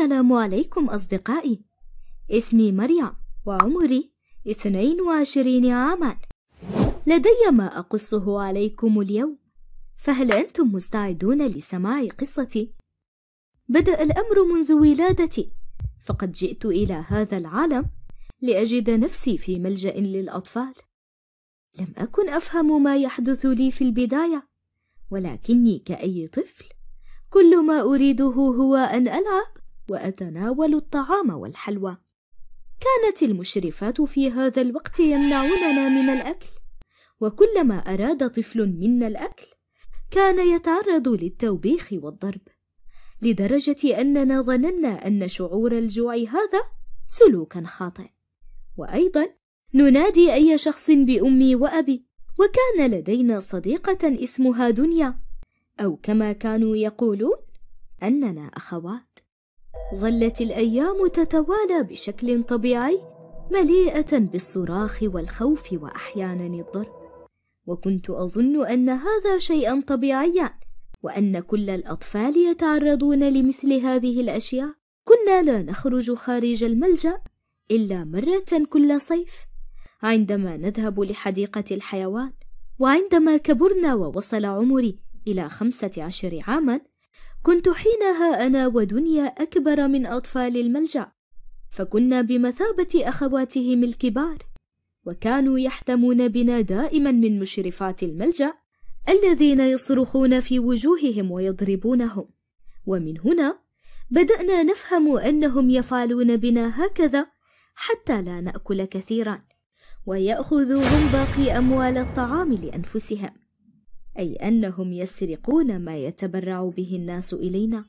السلام عليكم أصدقائي اسمي مريم وعمري 22 عاما لدي ما أقصه عليكم اليوم فهل أنتم مستعدون لسماع قصتي؟ بدأ الأمر منذ ولادتي فقد جئت إلى هذا العالم لأجد نفسي في ملجأ للأطفال لم أكن أفهم ما يحدث لي في البداية ولكني كأي طفل كل ما أريده هو أن ألعب وأتناول الطعام والحلوى كانت المشرفات في هذا الوقت يمنعوننا من الأكل وكلما أراد طفل منا الأكل كان يتعرض للتوبيخ والضرب لدرجة أننا ظننا أن شعور الجوع هذا سلوكا خاطئ وأيضا ننادي أي شخص بأمي وأبي وكان لدينا صديقة اسمها دنيا أو كما كانوا يقولون أننا أخوات ظلت الأيام تتوالى بشكل طبيعي مليئة بالصراخ والخوف وأحيانا الضرب وكنت أظن أن هذا شيئا طبيعيا وأن كل الأطفال يتعرضون لمثل هذه الأشياء كنا لا نخرج خارج الملجأ إلا مرة كل صيف عندما نذهب لحديقة الحيوان وعندما كبرنا ووصل عمري إلى خمسة عشر عامًا كنت حينها أنا ودنيا أكبر من أطفال الملجأ، فكنا بمثابة أخواتهم الكبار، وكانوا يحتمون بنا دائما من مشرفات الملجأ الذين يصرخون في وجوههم ويضربونهم، ومن هنا بدأنا نفهم أنهم يفعلون بنا هكذا حتى لا نأكل كثيرا، وياخذوا هم باقي أموال الطعام لأنفسهم. اي انهم يسرقون ما يتبرع به الناس الينا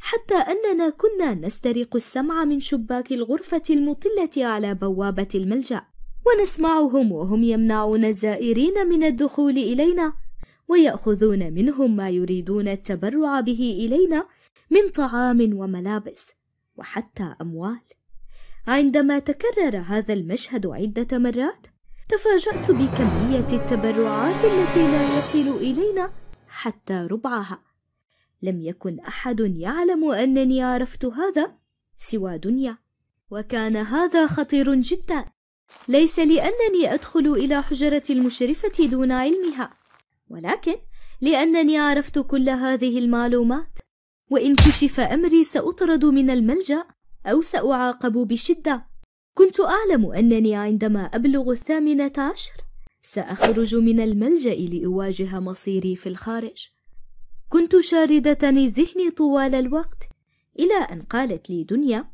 حتى اننا كنا نسترق السمع من شباك الغرفه المطله على بوابه الملجا ونسمعهم وهم يمنعون الزائرين من الدخول الينا وياخذون منهم ما يريدون التبرع به الينا من طعام وملابس وحتى اموال عندما تكرر هذا المشهد عده مرات تفاجأت بكمية التبرعات التي لا يصل إلينا حتى ربعها لم يكن أحد يعلم أنني عرفت هذا سوى دنيا وكان هذا خطير جدا ليس لأنني أدخل إلى حجرة المشرفة دون علمها ولكن لأنني عرفت كل هذه المعلومات وإن كشف أمري سأطرد من الملجأ أو سأعاقب بشدة كنت أعلم أنني عندما أبلغ الثامنة عشر سأخرج من الملجأ لأواجه مصيري في الخارج. كنت شاردة الذهن طوال الوقت إلى أن قالت لي دنيا: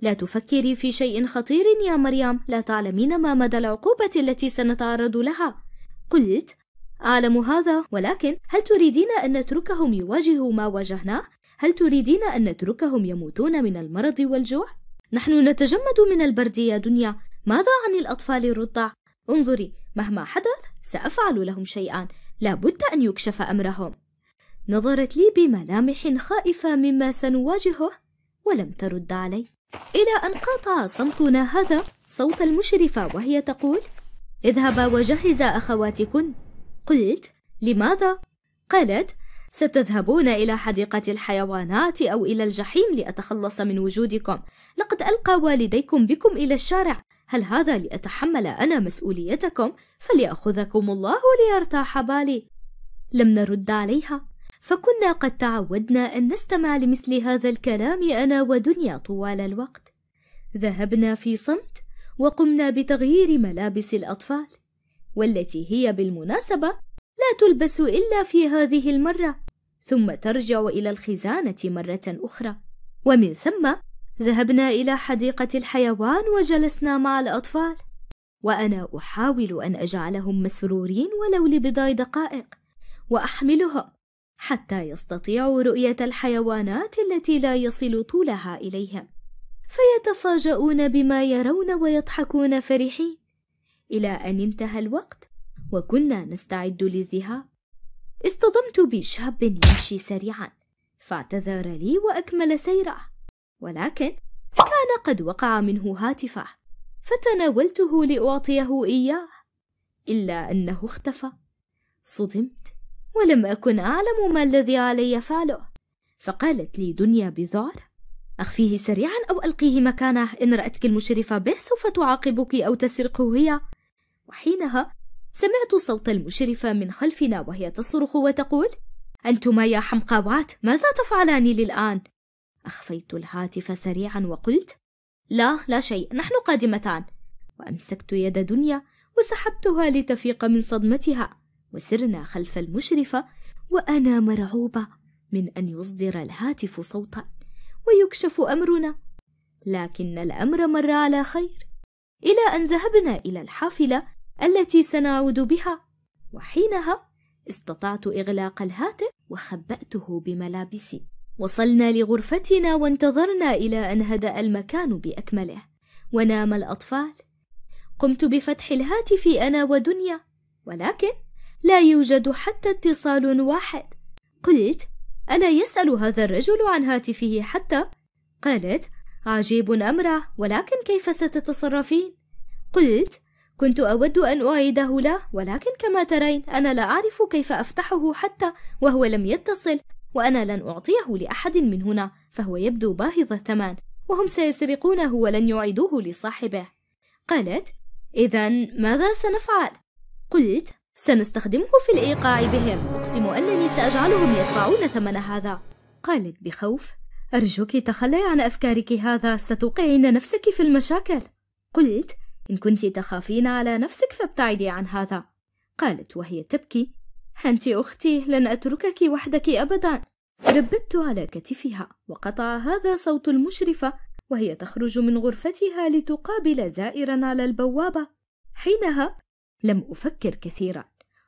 لا تفكري في شيء خطير يا مريم، لا تعلمين ما مدى العقوبة التي سنتعرض لها. قلت: أعلم هذا، ولكن هل تريدين أن نتركهم يواجهوا ما واجهناه؟ هل تريدين أن نتركهم يموتون من المرض والجوع؟ نحن نتجمد من البرد يا دنيا ماذا عن الأطفال الرضع؟ انظري مهما حدث سأفعل لهم شيئا لابد أن يكشف أمرهم نظرت لي بملامح خائفة مما سنواجهه ولم ترد علي إلى أن قاطع صمتنا هذا صوت المشرفة وهي تقول اذهبا وجهزا أخواتكن قلت لماذا؟ قالت ستذهبون إلى حديقة الحيوانات أو إلى الجحيم لأتخلص من وجودكم لقد ألقى والديكم بكم إلى الشارع هل هذا لأتحمل أنا مسؤوليتكم؟ فليأخذكم الله ليرتاح بالي لم نرد عليها فكنا قد تعودنا أن نستمع لمثل هذا الكلام أنا ودنيا طوال الوقت ذهبنا في صمت وقمنا بتغيير ملابس الأطفال والتي هي بالمناسبة لا تلبس إلا في هذه المرة، ثم ترجع إلى الخزانة مرة أخرى، ومن ثم ذهبنا إلى حديقة الحيوان وجلسنا مع الأطفال، وأنا أحاول أن أجعلهم مسرورين ولو لبضع دقائق، وأحملهم حتى يستطيعوا رؤية الحيوانات التي لا يصل طولها إليهم، فيتفاجؤون بما يرون ويضحكون فرحين، إلى أن انتهى الوقت وكنا نستعد للذهاب اصطدمت بشاب يمشي سريعا فاعتذر لي وأكمل سيره ولكن كان قد وقع منه هاتفه فتناولته لأعطيه إياه إلا أنه اختفى صدمت ولم أكن أعلم ما الذي علي فعله فقالت لي دنيا بذعر أخفيه سريعا أو ألقيه مكانه إن رأتك المشرفة به سوف تعاقبك أو تسرقه هي وحينها سمعت صوت المشرفة من خلفنا وهي تصرخ وتقول أنتما يا حمقاوات ماذا تفعلان للآن؟ أخفيت الهاتف سريعا وقلت لا لا شيء نحن قادمتان وأمسكت يد دنيا وسحبتها لتفيق من صدمتها وسرنا خلف المشرفة وأنا مرعوبة من أن يصدر الهاتف صوتا ويكشف أمرنا لكن الأمر مر على خير إلى أن ذهبنا إلى الحافلة التي سنعود بها وحينها استطعت إغلاق الهاتف وخبأته بملابسي وصلنا لغرفتنا وانتظرنا إلى أن هدأ المكان بأكمله ونام الأطفال قمت بفتح الهاتف أنا ودنيا ولكن لا يوجد حتى اتصال واحد قلت ألا يسأل هذا الرجل عن هاتفه حتى؟ قالت عجيب أمره ولكن كيف ستتصرفين؟ قلت كنت أود أن أعيده له ولكن كما ترين أنا لا أعرف كيف أفتحه حتى وهو لم يتصل وأنا لن أعطيه لأحد من هنا فهو يبدو باهظ الثمن وهم سيسرقونه ولن يعيدوه لصاحبه قالت إذا ماذا سنفعل؟ قلت سنستخدمه في الإيقاع بهم أقسم أنني سأجعلهم يدفعون ثمن هذا قالت بخوف أرجوك تخلي عن أفكارك هذا ستوقعين نفسك في المشاكل قلت إن كنت تخافين على نفسك فابتعدي عن هذا قالت وهي تبكي أنت أختي لن أتركك وحدك أبدا ربت على كتفها وقطع هذا صوت المشرفة وهي تخرج من غرفتها لتقابل زائرا على البوابة حينها لم أفكر كثيرا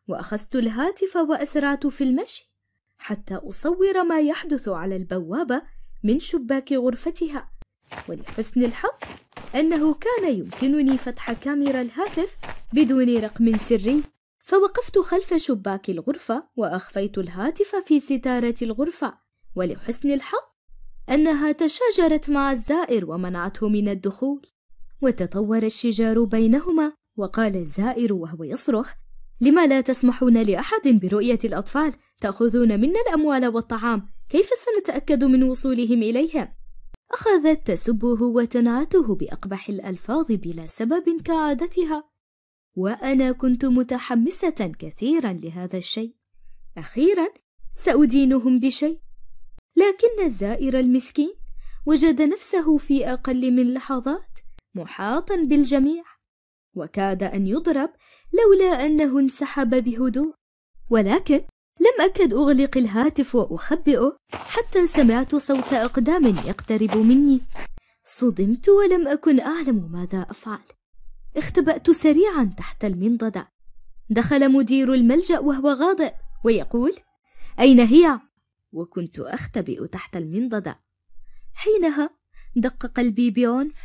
وأخذت الهاتف وأسرعت في المشي حتى أصور ما يحدث على البوابة من شباك غرفتها ولحسن الحظ أنه كان يمكنني فتح كاميرا الهاتف بدون رقم سري فوقفت خلف شباك الغرفة وأخفيت الهاتف في ستارة الغرفة ولحسن الحظ أنها تشاجرت مع الزائر ومنعته من الدخول وتطور الشجار بينهما وقال الزائر وهو يصرخ لما لا تسمحون لأحد برؤية الأطفال تأخذون منا الأموال والطعام كيف سنتأكد من وصولهم إليهم؟ أخذت تسبه وتنعته بأقبح الألفاظ بلا سبب كعادتها وأنا كنت متحمسة كثيرا لهذا الشيء أخيرا سأدينهم بشيء لكن الزائر المسكين وجد نفسه في أقل من لحظات محاطا بالجميع وكاد أن يضرب لولا أنه انسحب بهدوء ولكن لم أكد أغلق الهاتف وأخبئه حتى سمعت صوت أقدام يقترب مني صدمت ولم أكن أعلم ماذا أفعل اختبأت سريعا تحت المنضدة دخل مدير الملجأ وهو غاضب ويقول أين هي؟ وكنت أختبئ تحت المنضدة حينها دق قلبي بعنف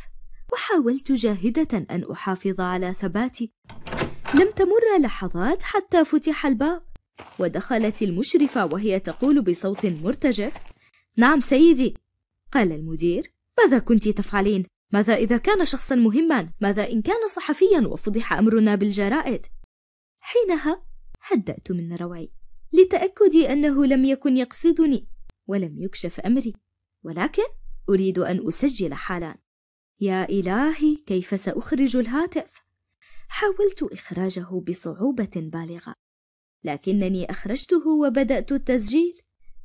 وحاولت جاهدة أن أحافظ على ثباتي لم تمر لحظات حتى فتح الباب ودخلت المشرفة وهي تقول بصوت مرتجف نعم سيدي قال المدير ماذا كنت تفعلين؟ ماذا إذا كان شخصا مهما؟ ماذا إن كان صحفيا وفضح أمرنا بالجرائد؟ حينها هدأت من روعي لتأكدي أنه لم يكن يقصدني ولم يكشف أمري ولكن أريد أن أسجل حالا يا إلهي كيف سأخرج الهاتف؟ حاولت إخراجه بصعوبة بالغة لكنني أخرجته وبدأت التسجيل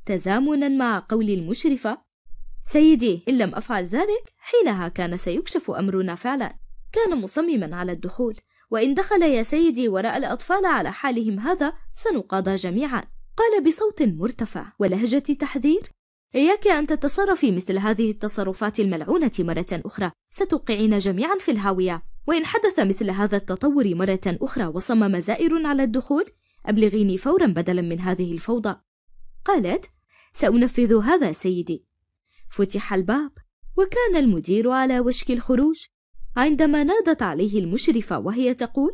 تزامنا مع قول المشرفة سيدي إن لم أفعل ذلك حينها كان سيكشف أمرنا فعلا كان مصمما على الدخول وإن دخل يا سيدي ورأى الأطفال على حالهم هذا سنقاضى جميعا قال بصوت مرتفع ولهجة تحذير إياك أن تتصرفي مثل هذه التصرفات الملعونة مرة أخرى ستوقعين جميعا في الهاوية وإن حدث مثل هذا التطور مرة أخرى وصمم زائر على الدخول أبلغيني فورا بدلا من هذه الفوضى قالت سأنفذ هذا سيدي فتح الباب وكان المدير على وشك الخروج عندما نادت عليه المشرفة وهي تقول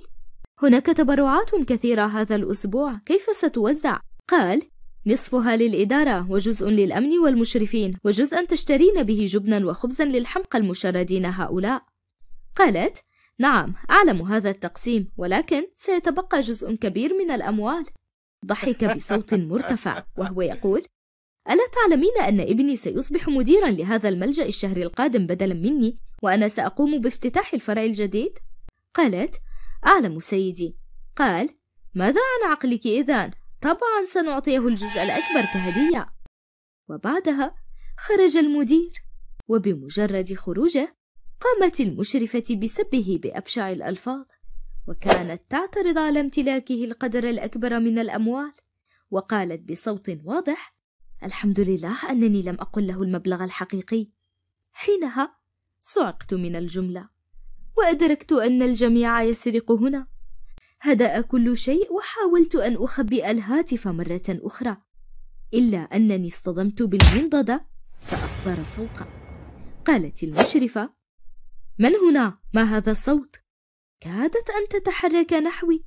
هناك تبرعات كثيرة هذا الأسبوع كيف ستوزع؟ قال نصفها للإدارة وجزء للأمن والمشرفين وجزءا تشترين به جبنا وخبزا للحمقى المشردين هؤلاء قالت نعم أعلم هذا التقسيم ولكن سيتبقى جزء كبير من الأموال ضحك بصوت مرتفع وهو يقول ألا تعلمين أن ابني سيصبح مديرا لهذا الملجأ الشهر القادم بدلا مني وأنا سأقوم بافتتاح الفرع الجديد؟ قالت أعلم سيدي قال ماذا عن عقلك إذن؟ طبعا سنعطيه الجزء الأكبر كهدية وبعدها خرج المدير وبمجرد خروجه قامت المشرفة بسبه بأبشع الألفاظ وكانت تعترض على امتلاكه القدر الأكبر من الأموال وقالت بصوت واضح الحمد لله أنني لم أقل له المبلغ الحقيقي حينها صعقت من الجملة وأدركت أن الجميع يسرق هنا هدأ كل شيء وحاولت أن أخبئ الهاتف مرة أخرى إلا أنني اصطدمت بالمنضدة فأصدر صوتا قالت المشرفة من هنا ما هذا الصوت كادت ان تتحرك نحوي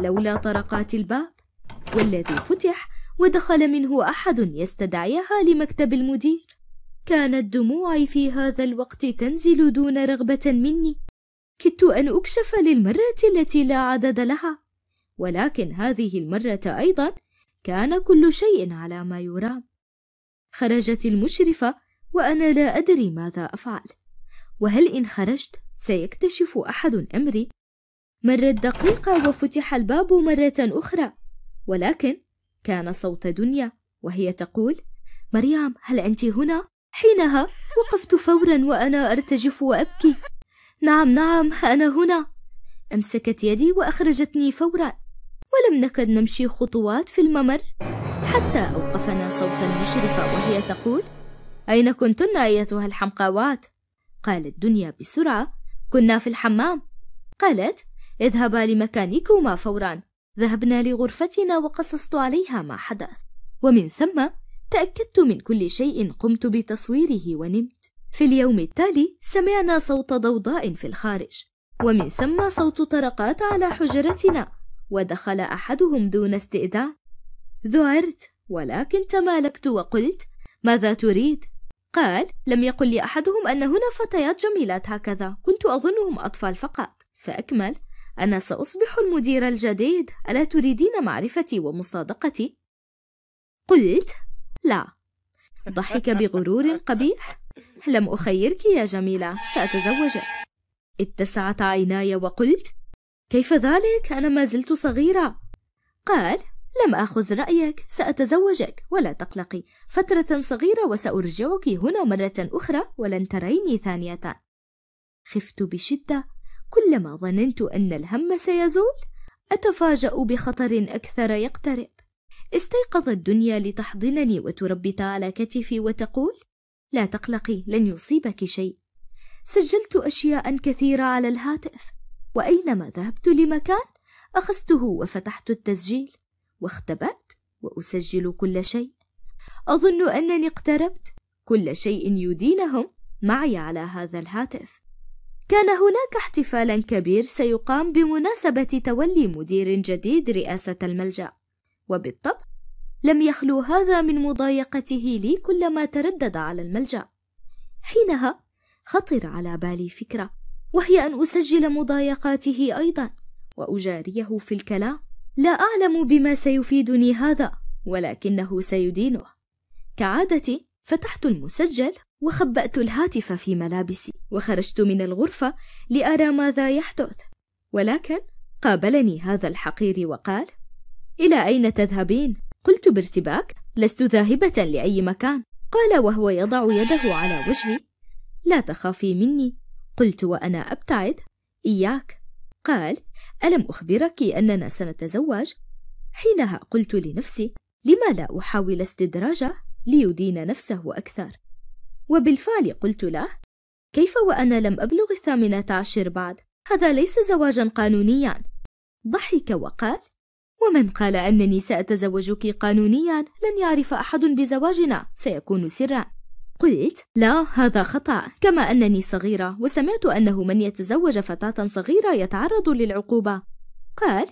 لولا طرقات الباب والذي فتح ودخل منه احد يستدعيها لمكتب المدير كانت دموعي في هذا الوقت تنزل دون رغبه مني كدت ان اكشف للمره التي لا عدد لها ولكن هذه المره ايضا كان كل شيء على ما يرام خرجت المشرفه وانا لا ادري ماذا افعل وهل إن خرجت سيكتشف أحد أمري؟ مرت دقيقة وفتح الباب مرة أخرى ولكن كان صوت دنيا وهي تقول مريم هل أنت هنا؟ حينها وقفت فورا وأنا أرتجف وأبكي نعم نعم أنا هنا أمسكت يدي وأخرجتني فورا ولم نكد نمشي خطوات في الممر حتى أوقفنا صوت المشرفة وهي تقول أين كنتن أيتها الحمقاوات؟ قالت دنيا بسرعة كنا في الحمام قالت اذهبا لمكانكما فورا ذهبنا لغرفتنا وقصصت عليها ما حدث ومن ثم تأكدت من كل شيء قمت بتصويره ونمت في اليوم التالي سمعنا صوت ضوضاء في الخارج ومن ثم صوت طرقات على حجرتنا ودخل أحدهم دون استئذان ذعرت ولكن تمالكت وقلت ماذا تريد قال لم يقل لي أحدهم أن هنا فتيات جميلات هكذا كنت أظنهم أطفال فقط فأكمل أنا سأصبح المدير الجديد ألا تريدين معرفتي ومصادقتي؟ قلت لا ضحك بغرور قبيح لم أخيرك يا جميلة سأتزوجك اتسعت عيناي وقلت كيف ذلك أنا ما زلت صغيرة قال لم آخذ رأيك سأتزوجك ولا تقلقي فترة صغيرة وسأرجعك هنا مرة أخرى ولن تريني ثانية خفت بشدة كلما ظننت أن الهم سيزول أتفاجأ بخطر أكثر يقترب استيقظ الدنيا لتحضنني وتربت على كتفي وتقول لا تقلقي لن يصيبك شيء سجلت أشياء كثيرة على الهاتف وأينما ذهبت لمكان أخذته وفتحت التسجيل واختبأت وأسجل كل شيء أظن أنني اقتربت كل شيء يدينهم معي على هذا الهاتف كان هناك احتفالا كبير سيقام بمناسبة تولي مدير جديد رئاسة الملجأ وبالطبع لم يخلو هذا من مضايقته لي كلما تردد على الملجأ حينها خطر على بالي فكرة وهي أن أسجل مضايقاته أيضا وأجاريه في الكلام لا أعلم بما سيفيدني هذا ولكنه سيدينه كعادتي فتحت المسجل وخبأت الهاتف في ملابسي وخرجت من الغرفة لأرى ماذا يحدث ولكن قابلني هذا الحقير وقال إلى أين تذهبين؟ قلت بارتباك لست ذاهبة لأي مكان قال وهو يضع يده على وجهي لا تخافي مني قلت وأنا أبتعد إياك قال ألم أخبرك أننا سنتزوج؟ حينها قلت لنفسي لما لا أحاول استدراجه ليدين نفسه أكثر وبالفعل قلت له كيف وأنا لم أبلغ الثامنة عشر بعد؟ هذا ليس زواجا قانونيا ضحك وقال ومن قال أنني سأتزوجك قانونيا لن يعرف أحد بزواجنا سيكون سرا قلت لا هذا خطأ كما أنني صغيرة وسمعت أنه من يتزوج فتاة صغيرة يتعرض للعقوبة قال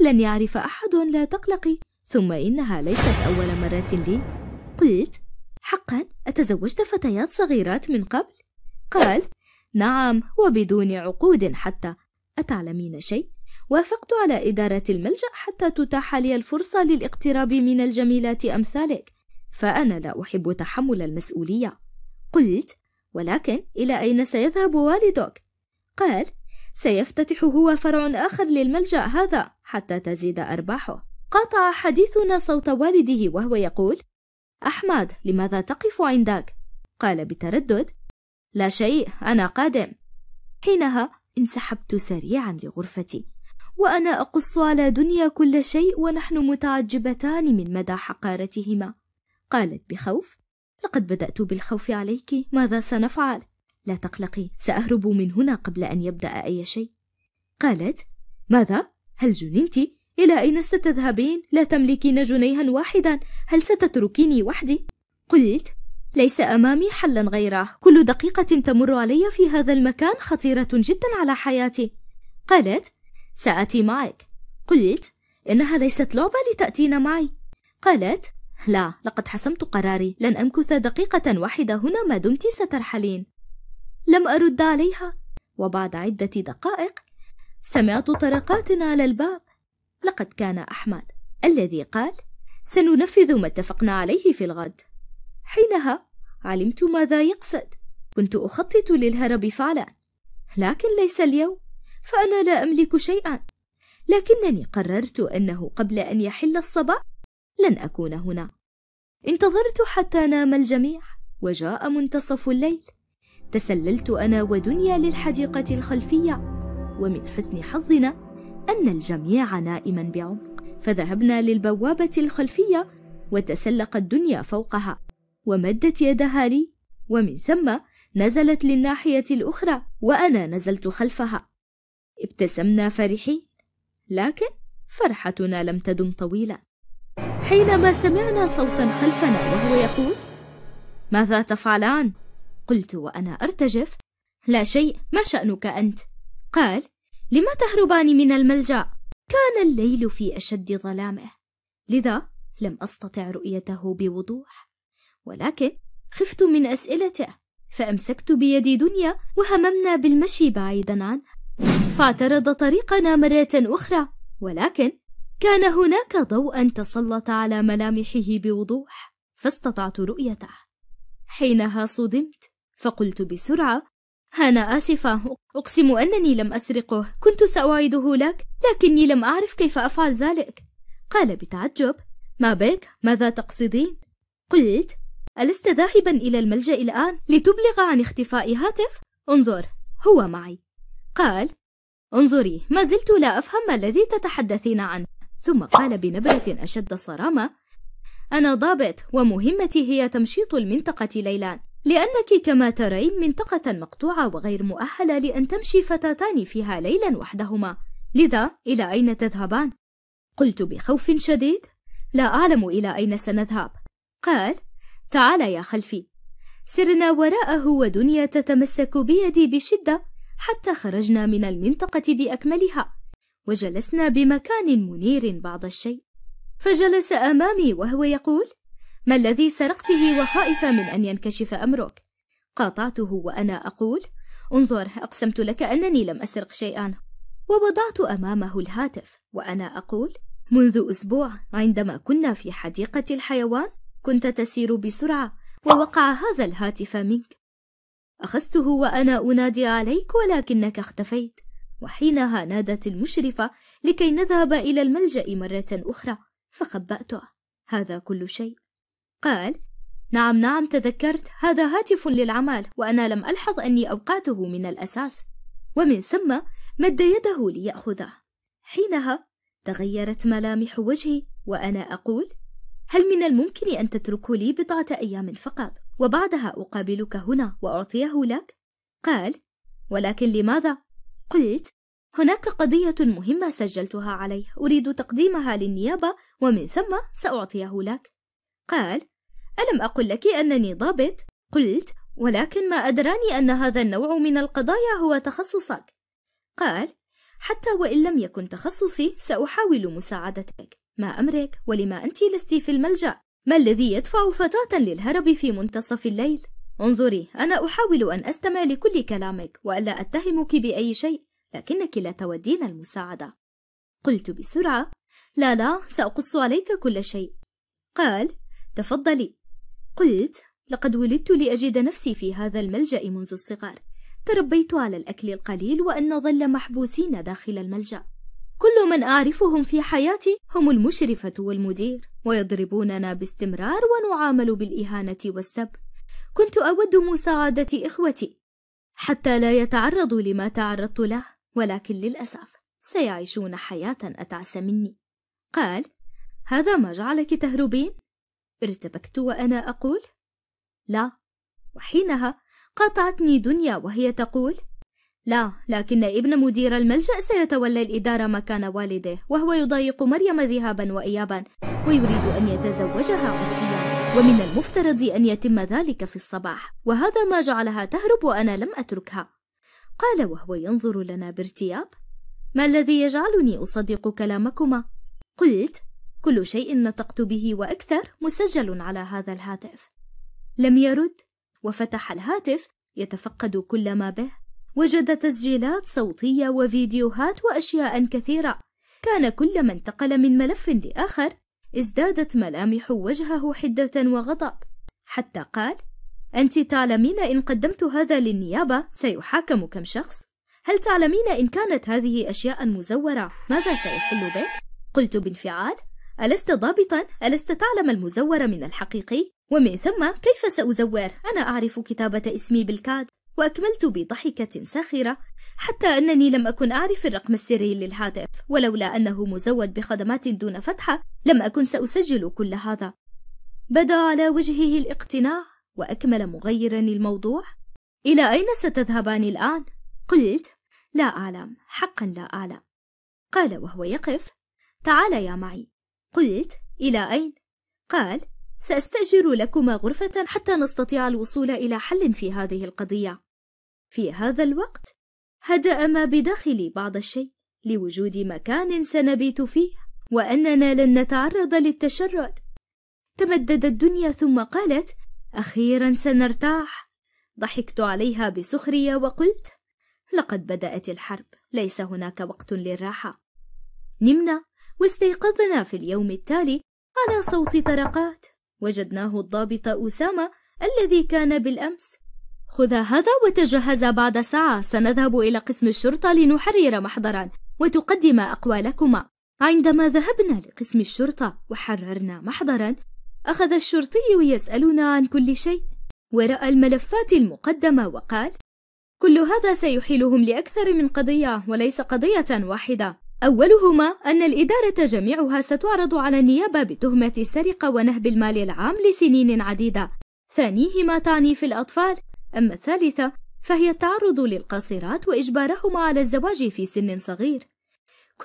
لن يعرف أحد لا تقلقي ثم إنها ليست أول مرة لي قلت حقا أتزوجت فتيات صغيرات من قبل؟ قال نعم وبدون عقود حتى أتعلمين شيء؟ وافقت على إدارة الملجأ حتى تتاح لي الفرصة للاقتراب من الجميلات أمثالك فأنا لا أحب تحمل المسؤولية قلت ولكن إلى أين سيذهب والدك؟ قال سيفتتح هو فرع آخر للملجأ هذا حتى تزيد أرباحه قطع حديثنا صوت والده وهو يقول أحمد لماذا تقف عندك؟ قال بتردد لا شيء أنا قادم حينها انسحبت سريعا لغرفتي وأنا أقص على دنيا كل شيء ونحن متعجبتان من مدى حقارتهما قالت بخوف لقد بدأت بالخوف عليك ماذا سنفعل؟ لا تقلقي سأهرب من هنا قبل أن يبدأ أي شيء قالت ماذا؟ هل جننت؟ إلى أين ستذهبين؟ لا تملكين جنيها واحدا هل ستتركيني وحدي؟ قلت ليس أمامي حلا غيره كل دقيقة تمر علي في هذا المكان خطيرة جدا على حياتي قالت سآتي معك قلت إنها ليست لعبة لتأتين معي قالت لا لقد حسمت قراري لن أمكث دقيقة واحدة هنا ما دمت سترحلين لم أرد عليها وبعد عدة دقائق سمعت طرقات على الباب لقد كان أحمد الذي قال سننفذ ما اتفقنا عليه في الغد حينها علمت ماذا يقصد كنت أخطط للهرب فعلا لكن ليس اليوم فأنا لا أملك شيئا لكنني قررت أنه قبل أن يحل الصباح لن أكون هنا انتظرت حتى نام الجميع وجاء منتصف الليل تسللت أنا ودنيا للحديقة الخلفية ومن حسن حظنا أن الجميع نائما بعمق فذهبنا للبوابة الخلفية وتسلقت دنيا فوقها ومدت يدها لي ومن ثم نزلت للناحية الأخرى وأنا نزلت خلفها ابتسمنا فرحين لكن فرحتنا لم تدم طويلا حينما سمعنا صوتا خلفنا وهو يقول ماذا تفعلان قلت وانا ارتجف لا شيء ما شانك انت قال لما تهربان من الملجا كان الليل في اشد ظلامه لذا لم استطع رؤيته بوضوح ولكن خفت من اسئلته فامسكت بيد دنيا وهممنا بالمشي بعيدا عنه فاعترض طريقنا مره اخرى ولكن كان هناك ضوء تسلط على ملامحه بوضوح فاستطعت رؤيته حينها صدمت فقلت بسرعة أنا آسفة أقسم أنني لم أسرقه كنت سأعيده لك لكني لم أعرف كيف أفعل ذلك قال بتعجب ما بك ماذا تقصدين قلت ألست ذاهبا إلى الملجأ الآن لتبلغ عن اختفاء هاتف انظر هو معي قال انظري ما زلت لا أفهم ما الذي تتحدثين عنه ثم قال بنبرة أشد صرامة أنا ضابط ومهمتي هي تمشيط المنطقة ليلا لأنك كما ترين منطقة مقطوعة وغير مؤهلة لأن تمشي فتاتان فيها ليلا وحدهما لذا إلى أين تذهبان؟ قلت بخوف شديد لا أعلم إلى أين سنذهب قال تعال يا خلفي سرنا وراءه ودنيا تتمسك بيدي بشدة حتى خرجنا من المنطقة بأكملها وجلسنا بمكان منير بعض الشيء فجلس أمامي وهو يقول ما الذي سرقته وخائف من أن ينكشف أمرك قاطعته وأنا أقول انظر أقسمت لك أنني لم أسرق شيئا ووضعت أمامه الهاتف وأنا أقول منذ أسبوع عندما كنا في حديقة الحيوان كنت تسير بسرعة ووقع هذا الهاتف منك أخذته وأنا أنادي عليك ولكنك اختفيت وحينها نادت المشرفة لكي نذهب إلى الملجأ مرة أخرى فخبأته هذا كل شيء قال نعم نعم تذكرت هذا هاتف للعمال وأنا لم ألحظ أني أوقعته من الأساس ومن ثم مد يده ليأخذه حينها تغيرت ملامح وجهي وأنا أقول هل من الممكن أن تترك لي بضعة أيام فقط وبعدها أقابلك هنا وأعطيه لك؟ قال ولكن لماذا؟ قلت هناك قضية مهمة سجلتها عليه أريد تقديمها للنيابة ومن ثم سأعطيه لك قال ألم أقل لك أنني ضابط؟ قلت ولكن ما أدراني أن هذا النوع من القضايا هو تخصصك قال حتى وإن لم يكن تخصصي سأحاول مساعدتك ما أمرك ولما أنت لست في الملجأ ما الذي يدفع فتاة للهرب في منتصف الليل؟ انظري أنا أحاول أن أستمع لكل كلامك وألا أتهمك بأي شيء لكنك لا تودين المساعدة قلت بسرعة لا لا سأقص عليك كل شيء قال تفضلي قلت لقد ولدت لأجد نفسي في هذا الملجأ منذ الصغر تربيت على الأكل القليل وأن نظل محبوسين داخل الملجأ كل من أعرفهم في حياتي هم المشرفة والمدير ويضربوننا باستمرار ونعامل بالإهانة والسب كنت أود مساعدة إخوتي حتى لا يتعرضوا لما تعرضت له ولكن للأسف سيعيشون حياة أتعس مني قال هذا ما جعلك تهربين؟ ارتبكت وأنا أقول لا وحينها قاطعتني دنيا وهي تقول لا لكن ابن مدير الملجأ سيتولى الإدارة مكان والده وهو يضايق مريم ذهابا وإيابا ويريد أن يتزوجها خلفيا ومن المفترض أن يتم ذلك في الصباح وهذا ما جعلها تهرب وأنا لم أتركها قال وهو ينظر لنا بارتياب ما الذي يجعلني أصدق كلامكما؟ قلت كل شيء نطقت به وأكثر مسجل على هذا الهاتف لم يرد وفتح الهاتف يتفقد كل ما به وجد تسجيلات صوتية وفيديوهات وأشياء كثيرة كان كل ما انتقل من ملف لآخر ازدادت ملامح وجهه حدة وغضب حتى قال أنت تعلمين إن قدمت هذا للنيابة سيحاكم كم شخص؟ هل تعلمين إن كانت هذه أشياء مزورة ماذا سيحل به؟ قلت بانفعال ألست ضابطا؟ ألست تعلم المزور من الحقيقي؟ ومن ثم كيف سأزور؟ أنا أعرف كتابة اسمي بالكاد وأكملت بضحكة ساخرة حتى أنني لم أكن أعرف الرقم السري للهاتف ولولا أنه مزود بخدمات دون فتحة لم أكن سأسجل كل هذا بدا على وجهه الاقتناع وأكمل مغيرا الموضوع إلى أين ستذهبان الآن؟ قلت لا أعلم حقا لا أعلم قال وهو يقف تعال يا معي قلت إلى أين؟ قال سأستأجر لكما غرفة حتى نستطيع الوصول إلى حل في هذه القضية في هذا الوقت هدأ ما بداخلي بعض الشيء لوجود مكان سنبيت فيه وأننا لن نتعرض للتشرد تمددت الدنيا ثم قالت أخيرا سنرتاح ضحكت عليها بسخرية وقلت لقد بدأت الحرب ليس هناك وقت للراحة نمنا واستيقظنا في اليوم التالي على صوت طرقات وجدناه الضابط أسامة الذي كان بالأمس خذا هذا وتجهز بعد ساعة سنذهب إلى قسم الشرطة لنحرر محضرا وتقدم أقوالكما عندما ذهبنا لقسم الشرطة وحررنا محضرا أخذ الشرطي يسألنا عن كل شيء ورأى الملفات المقدمة وقال كل هذا سيحيلهم لأكثر من قضية وليس قضية واحدة أولهما أن الإدارة جميعها ستعرض على النيابة بتهمة السرقة ونهب المال العام لسنين عديدة ثانيهما تعني في الأطفال أما الثالثة فهي التعرض للقاصرات وإجبارهما على الزواج في سن صغير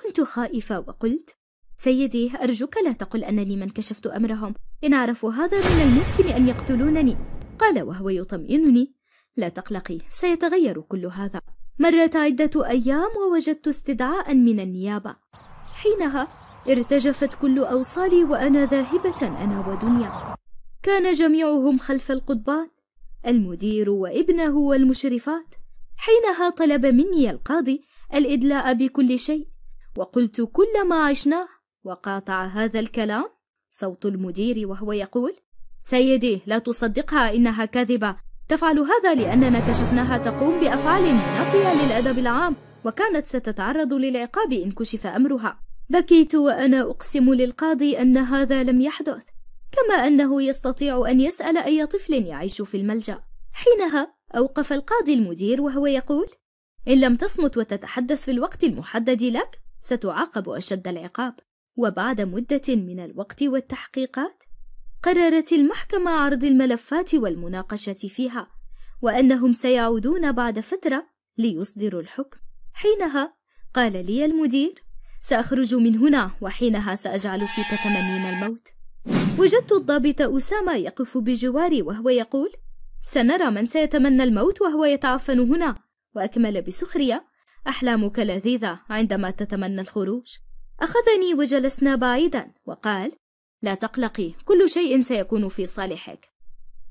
كنت خائفة وقلت سيدي أرجوك لا تقل أنني من كشفت أمرهم إن عرفوا هذا من الممكن أن يقتلونني قال وهو يطمئنني لا تقلقي سيتغير كل هذا مرت عدة أيام ووجدت استدعاء من النيابة حينها ارتجفت كل أوصالي وأنا ذاهبة أنا ودنيا كان جميعهم خلف القضبان المدير وابنه والمشرفات حينها طلب مني القاضي الإدلاء بكل شيء وقلت كل ما عشناه وقاطع هذا الكلام صوت المدير وهو يقول سيدي لا تصدقها إنها كاذبه تفعل هذا لأننا كشفناها تقوم بأفعال نافية للأدب العام وكانت ستتعرض للعقاب إن كشف أمرها بكيت وأنا أقسم للقاضي أن هذا لم يحدث كما أنه يستطيع أن يسأل أي طفل يعيش في الملجأ حينها أوقف القاضي المدير وهو يقول إن لم تصمت وتتحدث في الوقت المحدد لك ستعاقب أشد العقاب وبعد مدة من الوقت والتحقيقات قررت المحكمة عرض الملفات والمناقشة فيها وأنهم سيعودون بعد فترة ليصدروا الحكم حينها قال لي المدير سأخرج من هنا وحينها سأجعلك تتمنين الموت وجدت الضابط أسامة يقف بجواري وهو يقول سنرى من سيتمنى الموت وهو يتعفن هنا وأكمل بسخرية أحلامك لذيذة عندما تتمنى الخروج أخذني وجلسنا بعيدا وقال لا تقلقي كل شيء سيكون في صالحك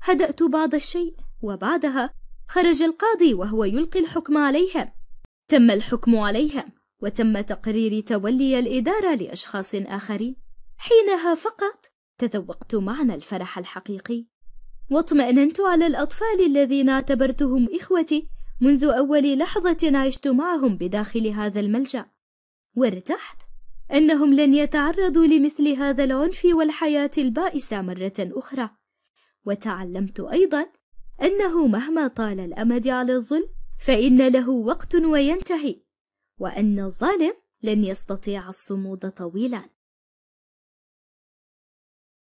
هدأت بعض الشيء وبعدها خرج القاضي وهو يلقي الحكم عليهم تم الحكم عليهم وتم تقرير تولي الإدارة لأشخاص آخرين حينها فقط تذوقت معنى الفرح الحقيقي واطمأننت على الأطفال الذين اعتبرتهم إخوتي منذ أول لحظة عشت معهم بداخل هذا الملجأ وارتحت أنهم لن يتعرضوا لمثل هذا العنف والحياة البائسة مرة أخرى وتعلمت أيضا أنه مهما طال الأمد على الظلم فإن له وقت وينتهي وأن الظالم لن يستطيع الصمود طويلا